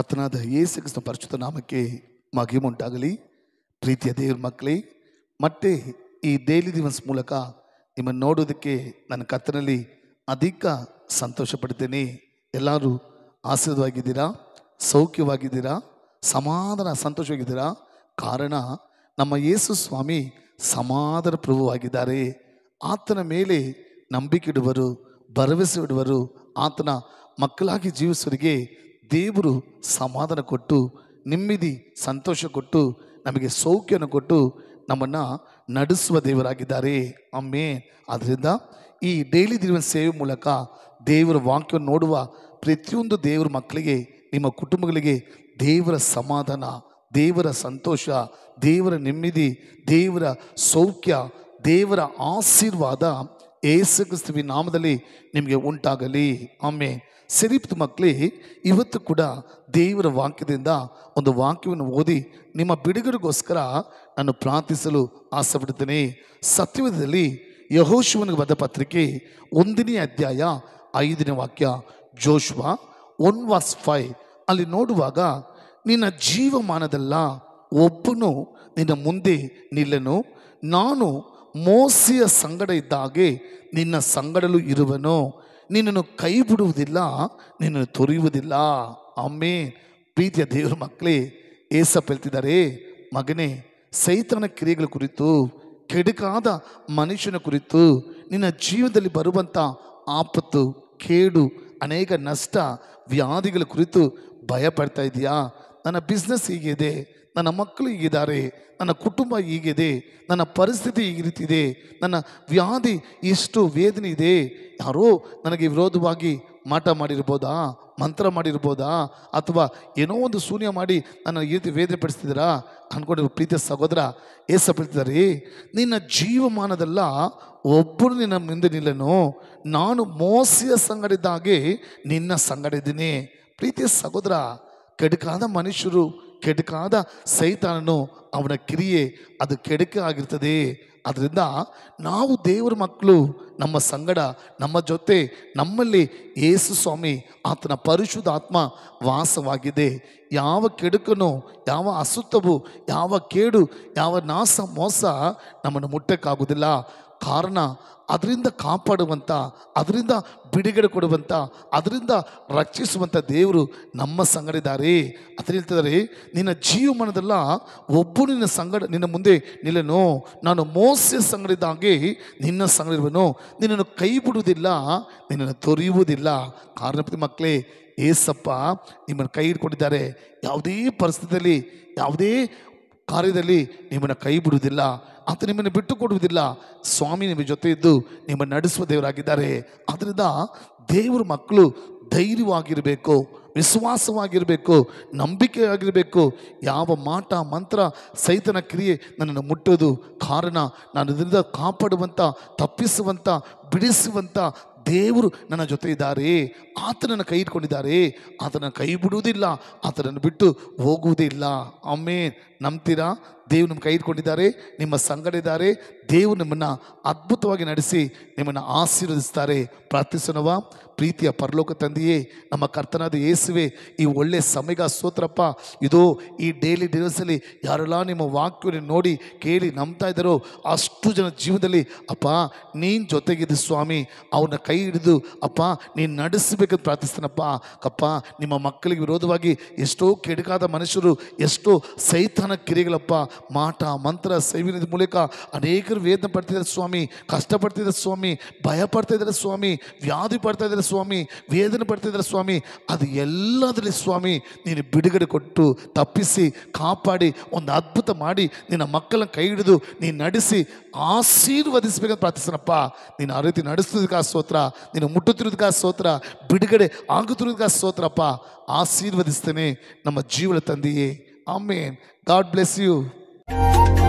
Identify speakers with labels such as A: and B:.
A: ಕತ್ತನಾದ ಯೇಸು ಕೃಷ್ಣ ಪರಿಶುದ್ಧ ನಾಮಕ್ಕೆ ಮಹಿಮೆ ಉಂಟಾಗಲಿ ಪ್ರೀತಿಯ ದೇವರ ಮಕ್ಕಳೇ ಮತ್ತೆ ಈ ಡೈಲಿ ದಿವಸ ಮೂಲಕ ನಿಮ್ಮನ್ನು ನೋಡೋದಕ್ಕೆ ನನ್ನ ಕತ್ತನಲ್ಲಿ ಅಧಿಕ ಸಂತೋಷ ಪಡ್ತೇನೆ ಎಲ್ಲರೂ ಆಶೀರ್ವಾಗಿದ್ದೀರಾ ಸೌಖ್ಯವಾಗಿದ್ದೀರಾ ಸಮಾಧಾನ ಸಂತೋಷವಾಗಿದ್ದೀರಾ ಕಾರಣ ನಮ್ಮ ಯೇಸು ಸ್ವಾಮಿ ಸಮಾಧಾನ ಪ್ರಭುವಾಗಿದ್ದಾರೆ ಆತನ ಮೇಲೆ ನಂಬಿಕೆ ಇಡುವರು ಭರವಸೆ ಇಡುವರು ಆತನ ಮಕ್ಕಳಾಗಿ ಜೀವಿಸುವರಿಗೆ ದೇವರು ಸಮಾಧಾನ ಕೊಟ್ಟು ನೆಮ್ಮದಿ ಸಂತೋಷ ಕೊಟ್ಟು ನಮಗೆ ಸೌಖ್ಯನ ಕೊಟ್ಟು ನಮ್ಮನ್ನು ನಡೆಸುವ ದೇವರಾಗಿದ್ದಾರೆ ಅಮ್ಮೆ ಆದ್ದರಿಂದ ಈ ಡೈಲಿ ದಿನ ಸೇವೆ ಮೂಲಕ ದೇವರ ವಾಕ್ಯವನ್ನು ನೋಡುವ ಪ್ರತಿಯೊಂದು ದೇವರ ಮಕ್ಕಳಿಗೆ ನಿಮ್ಮ ಕುಟುಂಬಗಳಿಗೆ ದೇವರ ಸಮಾಧಾನ ದೇವರ ಸಂತೋಷ ದೇವರ ನೆಮ್ಮದಿ ದೇವರ ಸೌಖ್ಯ ದೇವರ ಆಶೀರ್ವಾದ ಏಸು ಕ್ರಿಸ್ತುವಿನ ನಾಮದಲ್ಲಿ ನಿಮಗೆ ಉಂಟಾಗಲಿ ಆಮೆ ಸಿರಿಪ್ತ ಮಕ್ಕಳೇ ಇವತ್ತು ಕೂಡ ದೇವರ ವಾಕ್ಯದಿಂದ ಒಂದು ವಾಕ್ಯವನ್ನು ಓದಿ ನಿಮ್ಮ ಬಿಡುಗರಿಗೋಸ್ಕರ ನಾನು ಪ್ರಾರ್ಥಿಸಲು ಆಸೆಪಡ್ತೇನೆ ಸತ್ಯವೇಧದಲ್ಲಿ ಯಹೋಶುವನಿಗೆ ಬಂದ ಪತ್ರಿಕೆ ಒಂದನೇ ಅಧ್ಯಾಯ ಐದನೇ ವಾಕ್ಯ ಜೋಶ್ವ ಒನ್ ವಾಸ್ ಫೈ ಅಲ್ಲಿ ನೋಡುವಾಗ ನಿನ್ನ ಜೀವಮಾನದಲ್ಲ ಒಬ್ಬನು ನಿನ್ನ ಮುಂದೆ ನಿಲ್ಲನು ನಾನು ಮೋಸಿಯ ಸಂಗಡ ಇದ್ದಾಗೆ ನಿನ್ನ ಸಂಗಡಲು ಇರುವನು ನಿನ್ನನ್ನು ಕೈ ಬಿಡುವುದಿಲ್ಲ ನಿನ್ನನ್ನು ತೊರೆಯುವುದಿಲ್ಲ ಅಮ್ಮೆ ಪ್ರೀತಿಯ ದೇವರ ಮಕ್ಕಳೇ ಏಸಪ್ಪ ಹೇಳ್ತಿದ್ದಾರೆ ಮಗನೇ ಸೈತನ ಕ್ರಿಯೆಗಳ ಕುರಿತು ಕೆಡುಕಾದ ಮನುಷ್ಯನ ಕುರಿತು ನಿನ್ನ ಜೀವನದಲ್ಲಿ ಬರುವಂಥ ಆಪತ್ತು ಕೇಡು ಅನೇಕ ನಷ್ಟ ವ್ಯಾಧಿಗಳ ಕುರಿತು ಭಯಪಡ್ತಾ ಪಡ್ತಾ ಇದೆಯಾ ನನ್ನ ಬಿಸ್ನೆಸ್ ಹೀಗಿದೆ ನನ್ನ ಮಕ್ಕಳು ಹೀಗಿದ್ದಾರೆ ನನ್ನ ಕುಟುಂಬ ಹೀಗಿದೆ ನನ್ನ ಪರಿಸ್ಥಿತಿ ಈ ರೀತಿ ಇದೆ ನನ್ನ ವ್ಯಾಧಿ ಎಷ್ಟು ವೇದನೆ ಇದೆ ಯಾರೋ ನನಗೆ ವಿರೋಧವಾಗಿ ಮಾಟ ಮಾಡಿರ್ಬೋದಾ ಮಂತ್ರ ಮಾಡಿರ್ಬೋದಾ ಅಥವಾ ಏನೋ ಒಂದು ಶೂನ್ಯ ಮಾಡಿ ನನ್ನ ಈ ರೀತಿ ವೇದನೆ ಪಡಿಸ್ತಿದ್ದೀರಾ ಅಂದ್ಕೊಂಡಿರೋ ಪ್ರೀತಿಯ ಸಹೋದರ ಪಡ್ತಿದ್ದಾರೆ ನಿನ್ನ ಜೀವಮಾನದೆಲ್ಲ ಒಬ್ಬರು ನಿನ್ನ ಮುಂದೆ ನಿಲ್ಲನು ನಾನು ಮೋಸೆಯ ಸಂಗಡಿದ್ದಾಗೆ ನಿನ್ನ ಇದ್ದೀನಿ ಪ್ರೀತಿಯ ಸಹೋದರ ಕೆಡುಕಾದ ಮನುಷ್ಯರು ಕೆಡುಕಾದ ಸೈತಾನನು ಅವನ ಕಿರಿಯೇ ಅದು ಕೆಡುಕ ಆಗಿರ್ತದೆ ಅದರಿಂದ ನಾವು ದೇವರ ಮಕ್ಕಳು ನಮ್ಮ ಸಂಗಡ ನಮ್ಮ ಜೊತೆ ನಮ್ಮಲ್ಲಿ ಯೇಸು ಸ್ವಾಮಿ ಆತನ ಪರಿಶುದ್ಧಾತ್ಮ ವಾಸವಾಗಿದೆ ಯಾವ ಕೆಡುಕನು ಯಾವ ಅಸುತ್ತವು ಯಾವ ಕೇಡು ಯಾವ ನಾಸ ಮೋಸ ನಮ್ಮನ್ನು ಮುಟ್ಟಕ್ಕಾಗುವುದಿಲ್ಲ ಕಾರಣ ಅದರಿಂದ ಕಾಪಾಡುವಂಥ ಅದರಿಂದ ಬಿಡುಗಡೆ ಕೊಡುವಂಥ ಅದರಿಂದ ರಕ್ಷಿಸುವಂಥ ದೇವರು ನಮ್ಮ ಸಂಗಡಿದ್ದಾರೆ ಅದನ್ನ ಹೇಳ್ತಿದ್ದಾರೆ ನಿನ್ನ ಜೀವಮಾನದಲ್ಲ ಒಬ್ಬ ನಿನ್ನ ಸಂಗಡ ನಿನ್ನ ಮುಂದೆ ನಿಲ್ಲನು ನಾನು ಮೋಸ ಸಂಗಡಿದ್ದಾಗೆ ನಿನ್ನ ಸಂಗಡಿರುವನು ನಿನ್ನನ್ನು ಕೈ ಬಿಡುವುದಿಲ್ಲ ನಿನ್ನನ್ನು ತೊರೆಯುವುದಿಲ್ಲ ಕಾರಣಪತಿ ಮಕ್ಕಳೇ ಏಸಪ್ಪ ನಿಮ್ಮನ್ನು ಕೈ ಹಿಡ್ಕೊಂಡಿದ್ದಾರೆ ಯಾವುದೇ ಪರಿಸ್ಥಿತಿಯಲ್ಲಿ ಯಾವುದೇ ಕಾರ್ಯದಲ್ಲಿ ನಿಮ್ಮನ್ನು ಕೈ ಬಿಡುವುದಿಲ್ಲ ಆತ ನಿಮ್ಮನ್ನು ಬಿಟ್ಟು ಕೊಡುವುದಿಲ್ಲ ಸ್ವಾಮಿ ನಿಮ್ಮ ಜೊತೆ ಇದ್ದು ನಿಮ್ಮನ್ನು ನಡೆಸುವ ದೇವರಾಗಿದ್ದಾರೆ ಆದ್ದರಿಂದ ದೇವರ ಮಕ್ಕಳು ಧೈರ್ಯವಾಗಿರಬೇಕು ವಿಶ್ವಾಸವಾಗಿರಬೇಕು ನಂಬಿಕೆ ಆಗಿರಬೇಕು ಯಾವ ಮಾಟ ಮಂತ್ರ ಸೈತನ ಕ್ರಿಯೆ ನನ್ನನ್ನು ಮುಟ್ಟೋದು ಕಾರಣ ನಾನು ಇದರಿಂದ ಕಾಪಾಡುವಂಥ ತಪ್ಪಿಸುವಂಥ ಬಿಡಿಸುವಂಥ ದೇವರು ನನ್ನ ಜೊತೆ ಇದ್ದಾರೆ ಆತನನ್ನು ಕೈ ಇಟ್ಕೊಂಡಿದ್ದಾರೆ ಆತನ ಕೈ ಬಿಡುವುದಿಲ್ಲ ಆತನನ್ನು ಬಿಟ್ಟು ಹೋಗುವುದಿಲ್ಲ ಅಮ್ಮೆ ನಂಬ್ತೀರಾ ದೇವ್ ನಿಮ್ಮ ಕೈದುಕೊಂಡಿದ್ದಾರೆ ನಿಮ್ಮ ಸಂಗಡ ಇದ್ದಾರೆ ದೇವ್ ನಿಮ್ಮನ್ನು ಅದ್ಭುತವಾಗಿ ನಡೆಸಿ ನಿಮ್ಮನ್ನು ಆಶೀರ್ವದಿಸ್ತಾರೆ ಪ್ರಾರ್ಥಿಸೋಣವ ಪ್ರೀತಿಯ ಪರಲೋಕ ತಂದೆಯೇ ನಮ್ಮ ಕರ್ತನಾದ ಯೇಸುವೆ ಈ ಒಳ್ಳೆಯ ಸಮಯ ಸೋತ್ರಪ್ಪ ಇದು ಈ ಡೈಲಿ ಡೇಸಲ್ಲಿ ಯಾರೆಲ್ಲ ನಿಮ್ಮ ವಾಕ್ಯವನ್ನು ನೋಡಿ ಕೇಳಿ ನಂಬ್ತಾ ಇದ್ದಾರೋ ಅಷ್ಟು ಜನ ಜೀವನದಲ್ಲಿ ಅಪ್ಪ ನೀನು ಜೊತೆಗಿದ್ದು ಸ್ವಾಮಿ ಅವನ ಕೈ ಹಿಡಿದು ಅಪ್ಪ ನೀನು ನಡೆಸಬೇಕಂತ ಪ್ರಾರ್ಥಿಸ್ತಾನಪ್ಪ ಅಪ್ಪ ನಿಮ್ಮ ಮಕ್ಕಳಿಗೆ ವಿರೋಧವಾಗಿ ಎಷ್ಟೋ ಕೆಡುಕಾದ ಮನುಷ್ಯರು ಎಷ್ಟೋ ಸೈತಾನ ಕಿರಿಗಳಪ್ಪ ಮಾಟ ಮಂತ್ರ ಸೇವಿನ ಮೂಲಕ ಅನೇಕರು ವೇದನೆ ಪಡ್ತಿದ್ದಾರೆ ಸ್ವಾಮಿ ಕಷ್ಟಪಡ್ತಿದ್ದಾರೆ ಸ್ವಾಮಿ ಭಯ ಪಡ್ತಾಯಿದ್ದಾರೆ ಸ್ವಾಮಿ ವ್ಯಾಧಿ ಪಡ್ತಾ ಸ್ವಾಮಿ ವೇದನೆ ಪಡ್ತಿದ್ದಾರೆ ಸ್ವಾಮಿ ಅದು ಎಲ್ಲದರಲ್ಲಿ ಸ್ವಾಮಿ ನೀನು ಬಿಡುಗಡೆ ಕೊಟ್ಟು ತಪ್ಪಿಸಿ ಕಾಪಾಡಿ ಒಂದು ಅದ್ಭುತ ಮಾಡಿ ನಿನ್ನ ಮಕ್ಕಳನ್ನ ಕೈ ಹಿಡಿದು ನೀನು ನಡೆಸಿ ಆಶೀರ್ವದಿಸಬೇಕಂತ ಪ್ರಾರ್ಥಿಸ್ತಾನಪ್ಪ ನೀನು ಆ ರೀತಿ ಆ ಸ್ತೋತ್ರ ನೀನು ಮುಟ್ಟುತ್ತಿರೋದಕ್ಕೆ ಸ್ತೋತ್ರ ಬಿಡುಗಡೆ ಆಗುತ್ತಿರೋದಕ್ಕೆ ಸ್ತೋತ್ರಪ್ಪ ಆಶೀರ್ವದಿಸ್ತೇನೆ ನಮ್ಮ ಜೀವನ ತಂದೆಯೇ ಆಮೇನ್ ಗಾಡ್ ಬ್ಲೆಸ್ ಯು 嗯。